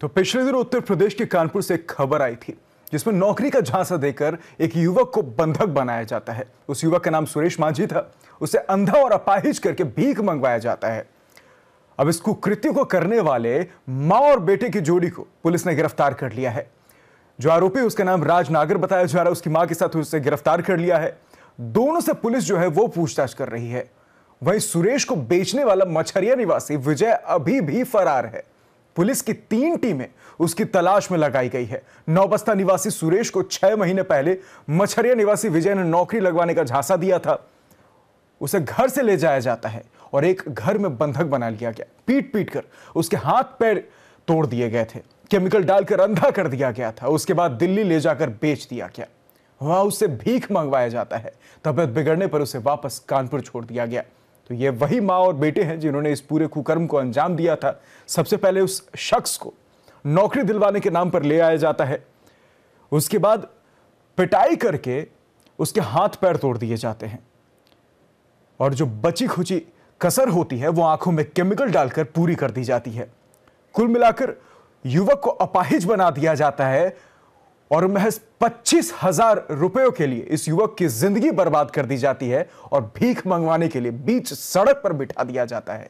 तो पिछले दिनों उत्तर प्रदेश के कानपुर से खबर आई थी जिसमें नौकरी का झांसा देकर एक युवक को बंधक बनाया जाता है उस युवक का नाम सुरेश मांझी था उसे अंधा और अपाहिज करके भीख मंगवाया जाता है अब इस कुकृत्य को करने वाले मां और बेटे की जोड़ी को पुलिस ने गिरफ्तार कर लिया है जो आरोपी उसका नाम राजनागर बताया जा रहा है उसकी मां के साथ उसे गिरफ्तार कर लिया है दोनों से पुलिस जो है वो पूछताछ कर रही है वहीं सुरेश को बेचने वाला मछरिया निवासी विजय अभी भी फरार है पुलिस की तीन टीमें उसकी तलाश में लगाई गई है नौबस्ता निवासी सुरेश को छह महीने पहले मछरिया निवासी विजय ने नौकरी लगवाने का झांसा दिया था उसे घर से ले जाया जाता है और एक घर में बंधक बना लिया गया पीट पीट कर उसके हाथ पैर तोड़ दिए गए थे केमिकल डालकर अंधा कर दिया गया था उसके बाद दिल्ली ले जाकर बेच दिया गया वहां उससे भीख मंगवाया जाता है तबियत बिगड़ने पर उसे वापस कानपुर छोड़ दिया गया तो ये वही माँ और बेटे हैं जिन्होंने इस पूरे कुकर्म को अंजाम दिया था सबसे पहले उस शख्स को नौकरी दिलवाने के नाम पर ले आया जाता है उसके बाद पिटाई करके उसके हाथ पैर तोड़ दिए जाते हैं और जो बची खुची कसर होती है वो आंखों में केमिकल डालकर पूरी कर दी जाती है कुल मिलाकर युवक को अपाहिज बना दिया जाता है और महज पच्चीस हजार रुपयों के लिए इस युवक की जिंदगी बर्बाद कर दी जाती है और भीख मंगवाने के लिए बीच सड़क पर बिठा दिया जाता है